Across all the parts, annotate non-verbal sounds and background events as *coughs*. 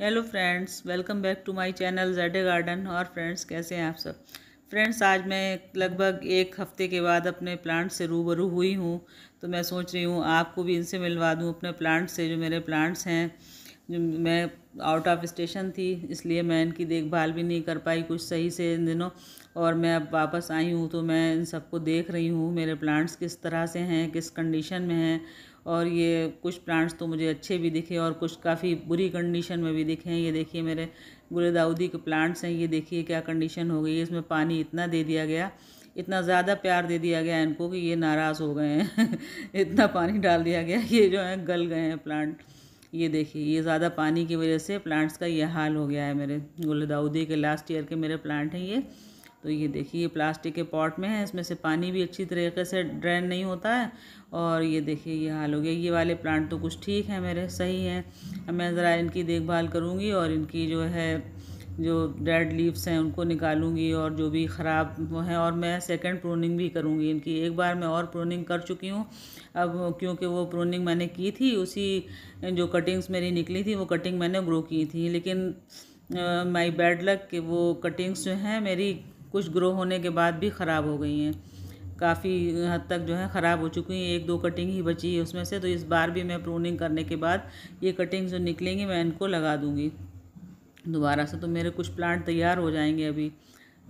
hello friends welcome back to my channel Z garden और friends कैसे हैं आप सब फ्रेंड्स आज मैं लगभग एक हफ़्ते के बाद अपने प्लांट से रूबरू हुई हूँ तो मैं सोच रही हूँ आपको भी इनसे मिलवा दूँ अपने प्लांट से जो मेरे प्लांट्स हैं जो मैं आउट ऑफ स्टेशन थी इसलिए मैं इनकी देखभाल भी नहीं कर पाई कुछ सही से इन दिनों और मैं अब वापस आई हूँ तो मैं इन सबको देख रही हूँ मेरे प्लांट्स किस तरह से हैं किस कंडीशन में हैं और ये कुछ प्लांट्स तो मुझे अच्छे भी दिखे और कुछ काफ़ी बुरी कंडीशन में भी दिखे हैं ये देखिए मेरे गुल दाऊदी के प्लांट्स हैं ये देखिए क्या कंडीशन हो गई है इसमें पानी इतना दे दिया गया इतना ज़्यादा प्यार दे दिया गया इनको कि ये नाराज़ हो गए हैं *laughs* इतना पानी डाल दिया गया ये जो है गल गए हैं प्लांट ये देखिए ये ज़्यादा पानी की वजह से प्लांट्स का ये हाल हो गया है मेरे गुल के लास्ट ईयर के मेरे प्लांट हैं ये तो ये देखिए ये प्लास्टिक के पॉट में है इसमें से पानी भी अच्छी तरीके से ड्रेन नहीं होता है और ये देखिए ये हाल हो गया ये वाले प्लांट तो कुछ ठीक है मेरे सही हैं मैं ज़रा इनकी देखभाल करूँगी और इनकी जो है जो डेड लीव्स हैं उनको निकालूंगी और जो भी ख़राब वो हैं और मैं सेकंड प्रोनिंग भी करूंगी इनकी एक बार मैं और प्रोनिंग कर चुकी हूँ अब क्योंकि वो प्रोनिंग मैंने की थी उसी जो कटिंग्स मेरी निकली थी वो कटिंग मैंने ग्रो की थी लेकिन माई बैड लक कि वो कटिंग्स जो हैं मेरी कुछ ग्रो होने के बाद भी ख़राब हो गई हैं काफ़ी हद तक जो है ख़राब हो चुकी हैं एक दो कटिंग ही बची है उसमें से तो इस बार भी मैं प्रूनिंग करने के बाद ये कटिंग जो निकलेंगी मैं इनको लगा दूँगी दोबारा से तो मेरे कुछ प्लांट तैयार हो जाएंगे अभी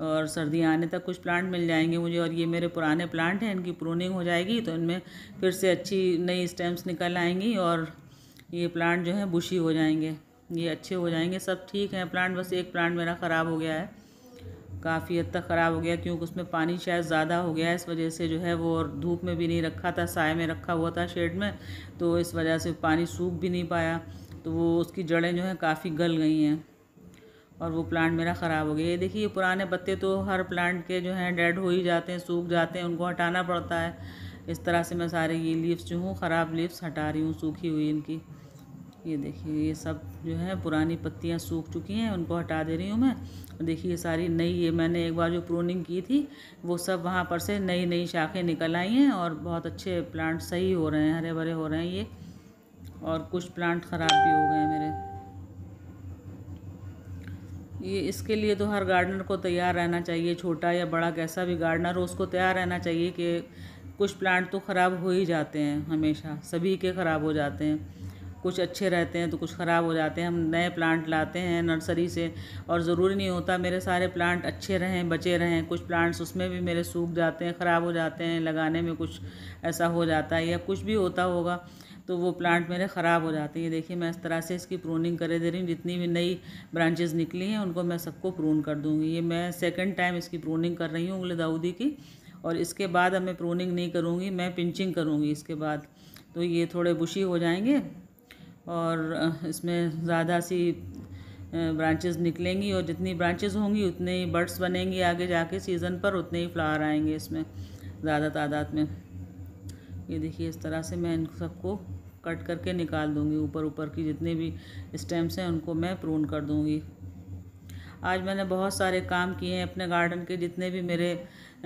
और सर्दियाँ आने तक कुछ प्लांट मिल जाएंगे मुझे और ये मेरे पुराने प्लांट हैं इनकी प्रूनिंग हो जाएगी तो इनमें फिर से अच्छी नई स्टेम्स निकल आएंगी और ये प्लांट जो है बुशी हो जाएंगे ये अच्छे हो जाएंगे सब ठीक हैं प्लांट बस एक प्लांट मेरा ख़राब हो गया है काफ़ी हद तक ख़राब हो गया क्योंकि उसमें पानी शायद ज़्यादा हो गया है इस वजह से जो है वो और धूप में भी नहीं रखा था साय में रखा हुआ था शेड में तो इस वजह से पानी सूख भी नहीं पाया तो वो उसकी जड़ें जो हैं काफ़ी गल गई हैं और वो प्लांट मेरा ख़राब हो गया ये देखिए पुराने पत्ते तो हर प्लांट के जो हैं डेड हो ही जाते हैं सूख जाते हैं उनको हटाना पड़ता है इस तरह से मैं सारे ये लीव्स जो हूँ ख़राब लीव्स हटा रही हूँ सूखी हुई इनकी ये देखिए ये सब जो है पुरानी पत्तियाँ सूख चुकी हैं उनको हटा दे रही हूँ मैं देखिए ये सारी नई ये मैंने एक बार जो प्रोनिंग की थी वो सब वहाँ पर से नई नई शाखें निकल आई हैं और बहुत अच्छे प्लांट सही हो रहे हैं हरे भरे हो रहे हैं ये और कुछ प्लांट ख़राब भी हो गए हैं मेरे ये इसके लिए तो हर गार्डनर को तैयार रहना चाहिए छोटा या बड़ा कैसा भी गार्डनर हो उसको तैयार रहना चाहिए कि कुछ प्लांट तो ख़राब हो ही जाते हैं हमेशा सभी के ख़राब हो जाते हैं कुछ अच्छे रहते हैं तो कुछ ख़राब हो जाते हैं हम नए प्लांट लाते हैं नर्सरी से और ज़रूरी नहीं होता मेरे सारे प्लांट अच्छे रहें बचे रहें कुछ प्लांट्स उसमें भी मेरे सूख जाते हैं ख़राब हो जाते हैं लगाने में कुछ ऐसा हो जाता है या कुछ भी होता होगा तो वो प्लांट मेरे ख़राब हो जाते हैं देखिए मैं इस तरह से इसकी प्रूनिंग करे दे रही हूँ जितनी भी नई ब्रांचेज़ निकली हैं उनको मैं सबको प्रून कर दूँगी ये मैं सेकेंड टाइम इसकी प्रूनिंग कर रही हूँ उंगले दाऊदी की और इसके बाद अब मैं प्रूनिंग नहीं करूँगी मैं पिंचिंग करूँगी इसके बाद तो ये थोड़े बुशी हो जाएंगे और इसमें ज़्यादा सी ब्रांचेस निकलेंगी और जितनी ब्रांचेस होंगी उतने ही बर्ड्स बनेंगे आगे जाके सीज़न पर उतने ही फ्लावर आएंगे इसमें ज़्यादा तादाद में ये देखिए इस तरह से मैं इन सबको कट करके निकाल दूँगी ऊपर ऊपर की जितने भी स्टेम्स हैं उनको मैं प्रून कर दूँगी आज मैंने बहुत सारे काम किए हैं अपने गार्डन के जितने भी मेरे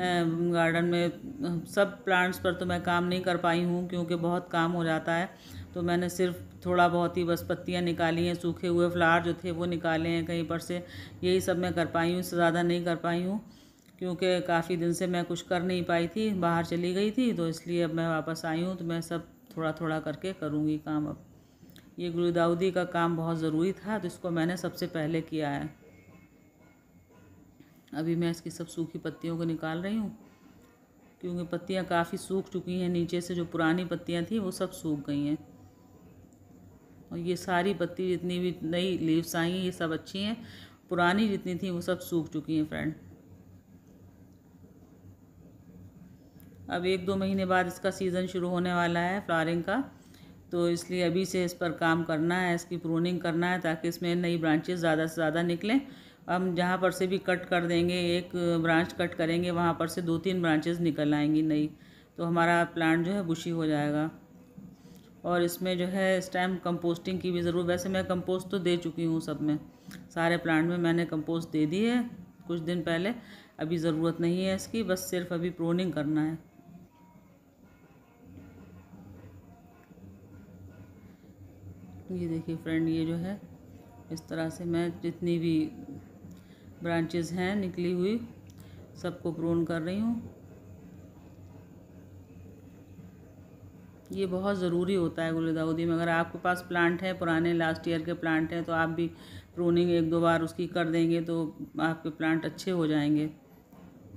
गार्डन में सब प्लांट्स पर तो मैं काम नहीं कर पाई हूँ क्योंकि बहुत काम हो जाता है तो मैंने सिर्फ थोड़ा बहुत ही बस पत्तियाँ निकाली हैं सूखे हुए फ्लावर जो थे वो निकाले हैं कहीं पर से यही सब मैं कर पाई हूँ इससे ज़्यादा नहीं कर पाई हूँ क्योंकि काफ़ी दिन से मैं कुछ कर नहीं पाई थी बाहर चली गई थी तो इसलिए अब मैं वापस आई हूँ तो मैं सब थोड़ा थोड़ा करके करूँगी काम अब ये गुरु का काम बहुत ज़रूरी था तो इसको मैंने सबसे पहले किया है अभी मैं इसकी सब सूखी पत्तियों को निकाल रही हूँ क्योंकि पत्तियाँ काफ़ी सूख चुकी हैं नीचे से जो पुरानी पत्तियाँ थी वो सब सूख गई हैं और ये सारी पत्ती जितनी भी नई लीव्स आई हैं ये सब अच्छी हैं पुरानी जितनी थी वो सब सूख चुकी हैं फ्रेंड अब एक दो महीने बाद इसका सीज़न शुरू होने वाला है फ्लारिंग का तो इसलिए अभी से इस पर काम करना है इसकी प्रूनिंग करना है ताकि इसमें नई ब्रांचेस ज़्यादा से ज़्यादा निकलें हम जहाँ पर से भी कट कर देंगे एक ब्रांच कट करेंगे वहाँ पर से दो तीन ब्रांचेस निकल आएंगी नई तो हमारा प्लांट जो है बुशी हो जाएगा और इसमें जो है इस टाइम कंपोस्टिंग की भी ज़रूर वैसे मैं कंपोस्ट तो दे चुकी हूँ सब में सारे प्लांट में मैंने कंपोस्ट दे दी है कुछ दिन पहले अभी ज़रूरत नहीं है इसकी बस सिर्फ अभी प्रोनिंग करना है ये देखिए फ्रेंड ये जो है इस तरह से मैं जितनी भी ब्रांचेस हैं निकली हुई सबको प्रोन कर रही हूँ ये बहुत ज़रूरी होता है गुलदाउदी में अगर आपके पास प्लांट है पुराने लास्ट ईयर के प्लांट हैं तो आप भी प्रोनिंग एक दो बार उसकी कर देंगे तो आपके प्लांट अच्छे हो जाएंगे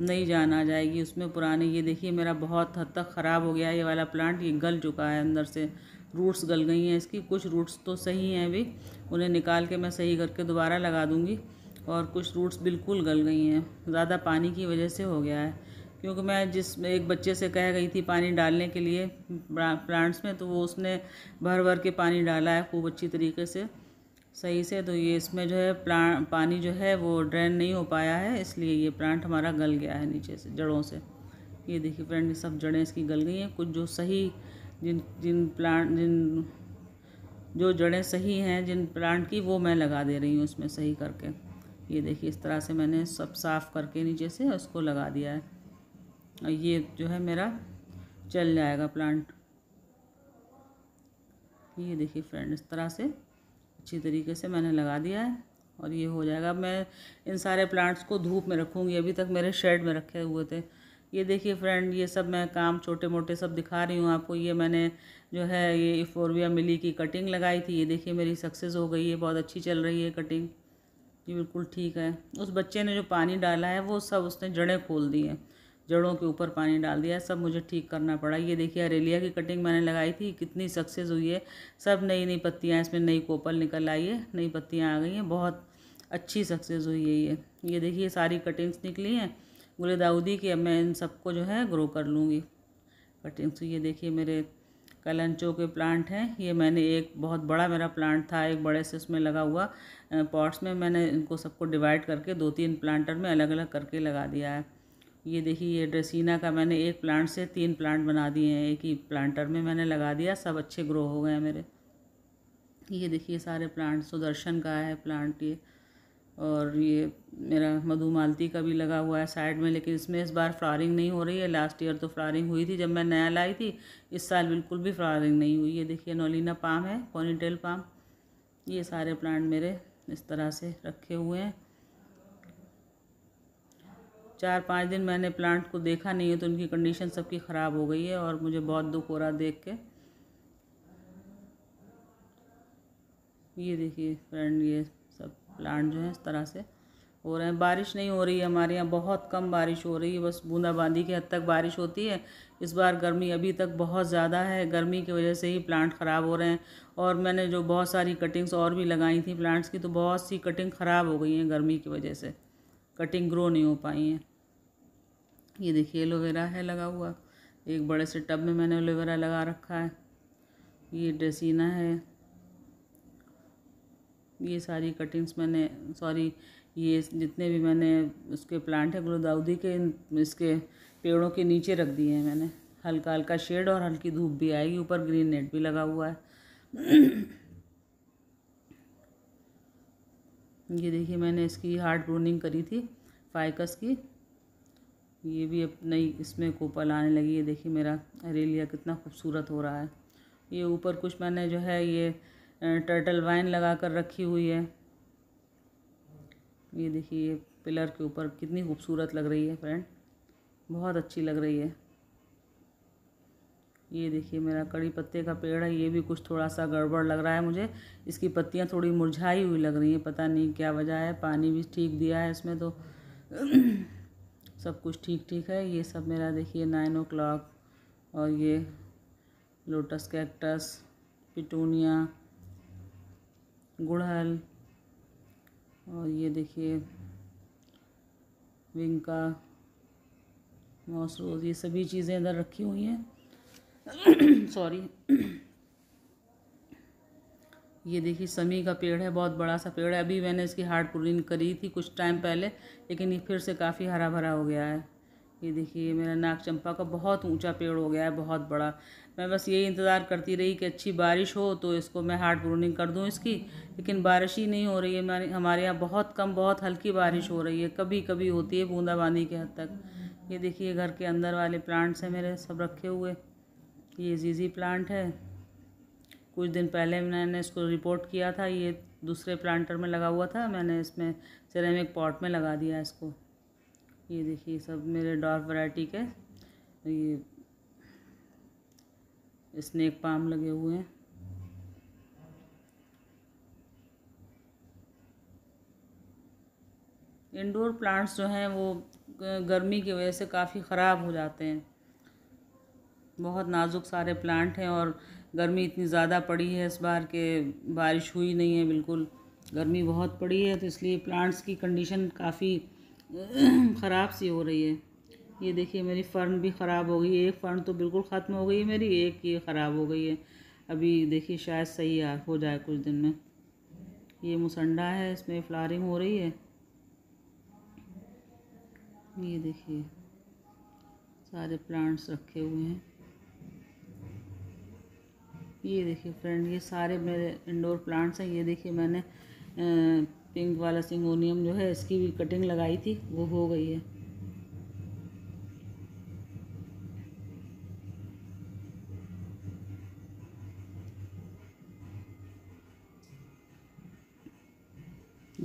नई जान आ जाएगी उसमें पुराने ये देखिए मेरा बहुत हद तक ख़राब हो गया ये वाला प्लांट ये गल चुका है अंदर से रूट्स गल गई हैं इसकी कुछ रूट्स तो सही हैं अभी उन्हें निकाल के मैं सही करके दोबारा लगा दूँगी और कुछ रूट्स बिल्कुल गल गई हैं ज़्यादा पानी की वजह से हो गया है क्योंकि मैं जिस एक बच्चे से कह गई थी पानी डालने के लिए प्लांट्स में तो वो उसने भर भर के पानी डाला है खूब अच्छी तरीके से सही से तो ये इसमें जो है प्लांट पानी जो है वो ड्रेन नहीं हो पाया है इसलिए ये प्लांट हमारा गल गया है नीचे से जड़ों से ये देखिए फ्रेंड सब जड़ें इसकी गल गई हैं कुछ जो सही जिन जिन प्लांट जिन जो जड़ें सही हैं जिन प्लांट की वो मैं लगा दे रही हूँ उसमें सही करके ये देखिए इस तरह से मैंने सब साफ़ करके नीचे से उसको लगा दिया है और ये जो है मेरा चल जाएगा प्लांट ये देखिए फ्रेंड इस तरह से अच्छी तरीके से मैंने लगा दिया है और ये हो जाएगा मैं इन सारे प्लांट्स को धूप में रखूँगी अभी तक मेरे शेड में रखे हुए थे ये देखिए फ्रेंड ये सब मैं काम छोटे मोटे सब दिखा रही हूँ आपको ये मैंने जो है ये फोरविया मिली की कटिंग लगाई थी ये देखिए मेरी सक्सेस हो गई है बहुत अच्छी चल रही है कटिंग ये बिल्कुल ठीक है उस बच्चे ने जो पानी डाला है वो सब उसने जड़ें खोल दी हैं जड़ों के ऊपर पानी डाल दिया सब मुझे ठीक करना पड़ा ये देखिए अरेलिया की कटिंग मैंने लगाई थी कितनी सक्सेस हुई है सब नई नई पत्तियाँ इसमें नई कोपल निकल आई है नई पत्तियाँ आ गई हैं बहुत अच्छी सक्सेस हुई है ये ये देखिए सारी कटिंग्स निकली हैं गुल दाऊदी की अब मैं इन सबको जो है ग्रो कर लूँगी कटिंग्स ये देखिए मेरे कलंचों के प्लांट हैं ये मैंने एक बहुत बड़ा मेरा प्लांट था एक बड़े से उसमें लगा हुआ पॉट्स में मैंने इनको सबको डिवाइड करके दो तीन प्लांटर में अलग अलग करके लगा दिया है ये देखिए ये ड्रेसिना का मैंने एक प्लांट से तीन प्लांट बना दिए हैं एक ही प्लांटर में मैंने लगा दिया सब अच्छे ग्रो हो गए हैं मेरे ये देखिए सारे प्लांट सुदर्शन का है प्लांट ये और ये मेरा मधुमालती का भी लगा हुआ है साइड में लेकिन इसमें इस बार फ्लारिंग नहीं हो रही है लास्ट ईयर तो फ्लारिंग हुई थी जब मैं नया लाई थी इस साल बिल्कुल भी फ्लारिंग नहीं हुई ये देखिए नोलिना पाम है पोनीटेल पाम ये सारे प्लांट मेरे इस तरह से रखे हुए हैं चार पाँच दिन मैंने प्लांट को देखा नहीं है तो उनकी कंडीशन सबकी ख़राब हो गई है और मुझे बहुत दुख हो रहा देख के ये देखिए फ्रेंड ये सब प्लांट जो है इस तरह से हो रहे हैं बारिश नहीं हो रही है हमारे यहाँ बहुत कम बारिश हो रही है बस बूंदाबांदी के हद तक बारिश होती है इस बार गर्मी अभी तक बहुत ज़्यादा है गर्मी की वजह से ही प्लांट ख़राब हो रहे हैं और मैंने जो बहुत सारी कटिंग्स और भी लगाई थी प्लांट्स की तो बहुत सी कटिंग ख़राब हो गई हैं गर्मी की वजह से कटिंग ग्रो नहीं हो पाई हैं ये देखिए एलोवेरा है लगा हुआ एक बड़े से टब में मैंने एलोवेरा लगा रखा है ये ड्रेसिना है ये सारी कटिंग्स मैंने सॉरी ये जितने भी मैंने उसके प्लांट है गुलदाउदी के इसके पेड़ों के नीचे रख दिए हैं मैंने हल्का हल्का शेड और हल्की धूप भी आएगी ऊपर ग्रीन नेट भी लगा हुआ है ये देखिए मैंने इसकी हार्ड प्रूनिंग करी थी फाइकस की ये भी अब नई इसमें कोपल आने लगी है देखिए मेरा अरेलिया कितना खूबसूरत हो रहा है ये ऊपर कुछ मैंने जो है ये टर्टल वाइन लगा कर रखी हुई है ये देखिए ये पिलर के ऊपर कितनी खूबसूरत लग रही है फ्रेंड बहुत अच्छी लग रही है ये देखिए मेरा कड़ी पत्ते का पेड़ है ये भी कुछ थोड़ा सा गड़बड़ लग रहा है मुझे इसकी पत्तियाँ थोड़ी मुरझाई हुई लग रही हैं पता नहीं क्या वजह है पानी भी ठीक दिया है इसमें तो *clears throat* सब कुछ ठीक ठीक है ये सब मेरा देखिए नाइन ओ क्लॉक और ये लोटस कैक्टस पिटूनिया गुड़हल और ये देखिए विंका मॉसरोज ये सभी चीज़ें इधर रखी हुई हैं सॉरी *coughs* ये देखिए समी का पेड़ है बहुत बड़ा सा पेड़ है अभी मैंने इसकी हार्ड पुलिंग करी थी कुछ टाइम पहले लेकिन ये फिर से काफ़ी हरा भरा हो गया है ये देखिए मेरा नाग चंपा का बहुत ऊंचा पेड़ हो गया है बहुत बड़ा मैं बस यही इंतज़ार करती रही कि अच्छी बारिश हो तो इसको मैं हार्ड प्रूनिंग कर दूं इसकी लेकिन बारिश ही नहीं हो रही है मैंने हमारे यहाँ बहुत कम बहुत हल्की बारिश हो रही है कभी कभी होती है बूंदाबांदी के हद तक ये देखिए घर के अंदर वाले प्लांट्स हैं मेरे सब रखे हुए ये जीजी प्लांट है कुछ दिन पहले मैंने इसको रिपोर्ट किया था ये दूसरे प्लांटर में लगा हुआ था मैंने इसमें सिरेमिक पॉट में लगा दिया इसको ये देखिए सब मेरे डॉर्फ वैरायटी के ये स्नेक पाम लगे हुए हैं इंडोर प्लांट्स जो हैं वो गर्मी की वजह से काफ़ी ख़राब हो जाते हैं बहुत नाजुक सारे प्लांट हैं और गर्मी इतनी ज़्यादा पड़ी है इस बार के बारिश हुई नहीं है बिल्कुल गर्मी बहुत पड़ी है तो इसलिए प्लांट्स की कंडीशन काफ़ी ख़राब सी हो रही है ये देखिए मेरी फ़र्न भी ख़राब हो गई एक फ़र्न तो बिल्कुल ख़त्म हो गई है मेरी एक ये ख़राब हो गई है अभी देखिए शायद सही आ हो जाए कुछ दिन में ये मुसंडा है इसमें फ्लारिंग हो रही है ये देखिए सारे प्लांट्स रखे हुए हैं ये देखिए फ्रेंड ये सारे मेरे इंडोर प्लांट्स हैं ये देखिए मैंने पिंक वाला सिंगोनियम जो है इसकी भी कटिंग लगाई थी वो हो गई है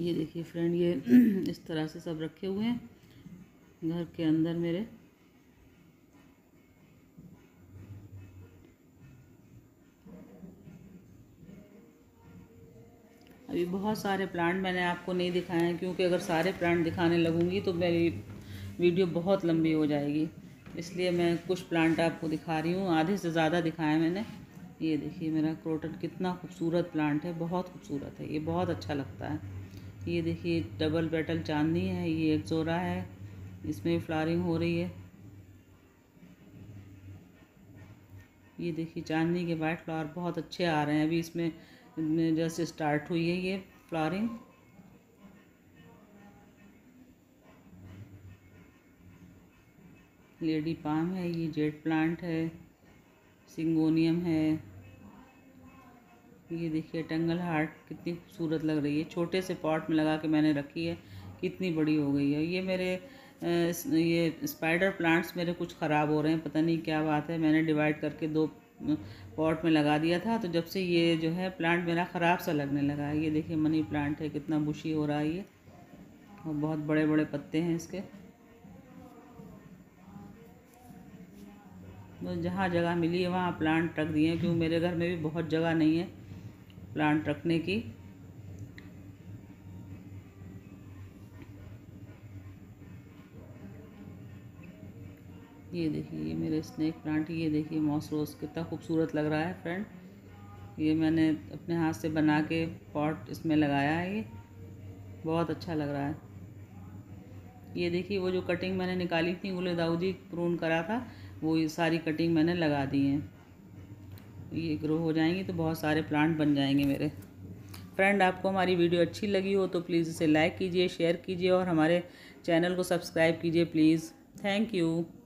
ये देखिए फ्रेंड ये *clears throat* इस तरह से सब रखे हुए हैं घर के अंदर मेरे ये बहुत सारे प्लांट मैंने आपको नहीं दिखाए हैं क्योंकि अगर सारे प्लांट दिखाने लगूंगी तो मेरी वीडियो बहुत लंबी हो जाएगी इसलिए मैं कुछ प्लांट आपको दिखा रही हूँ आधे से ज़्यादा दिखाया मैंने ये देखिए मेरा क्रोटन कितना खूबसूरत प्लांट है बहुत खूबसूरत है ये बहुत अच्छा लगता है ये देखिए डबल बेटल चांदनी है ये एक जोरा है इसमें फ्लावरिंग हो रही है ये देखिए चांदनी के वाइट फ्लावर बहुत अच्छे आ रहे हैं अभी इसमें जैसे स्टार्ट हुई है ये फ्लारिंग लेडी पाम है ये जेड प्लांट है सिंगोनियम है ये देखिए टंगल हार्ट कितनी खूबसूरत लग रही है छोटे से पॉट में लगा के मैंने रखी है कितनी बड़ी हो गई है ये मेरे ये स्पाइडर प्लांट्स मेरे कुछ ख़राब हो रहे हैं पता नहीं क्या बात है मैंने डिवाइड करके दो पॉट में लगा दिया था तो जब से ये जो है प्लांट मेरा ख़राब सा लगने लगा है ये देखिए मनी प्लांट है कितना बुशी हो रहा है ये और बहुत बड़े बड़े पत्ते हैं इसके तो जहाँ जगह मिली है वहाँ प्लांट रख दिए क्यों मेरे घर में भी बहुत जगह नहीं है प्लांट रखने की ये देखिए ये मेरे स्नैक प्लांट ये देखिए मॉस रोज़ कितना खूबसूरत लग रहा है फ्रेंड ये मैंने अपने हाथ से बना के पॉट इसमें लगाया है ये बहुत अच्छा लग रहा है ये देखिए वो जो कटिंग मैंने निकाली थी गुले दाऊदी प्रून करा था वो ये सारी कटिंग मैंने लगा दी है ये ग्रो हो जाएंगी तो बहुत सारे प्लांट बन जाएंगे मेरे फ्रेंड आपको हमारी वीडियो अच्छी लगी हो तो प्लीज़ इसे लाइक कीजिए शेयर कीजिए और हमारे चैनल को सब्सक्राइब कीजिए प्लीज़ थैंक यू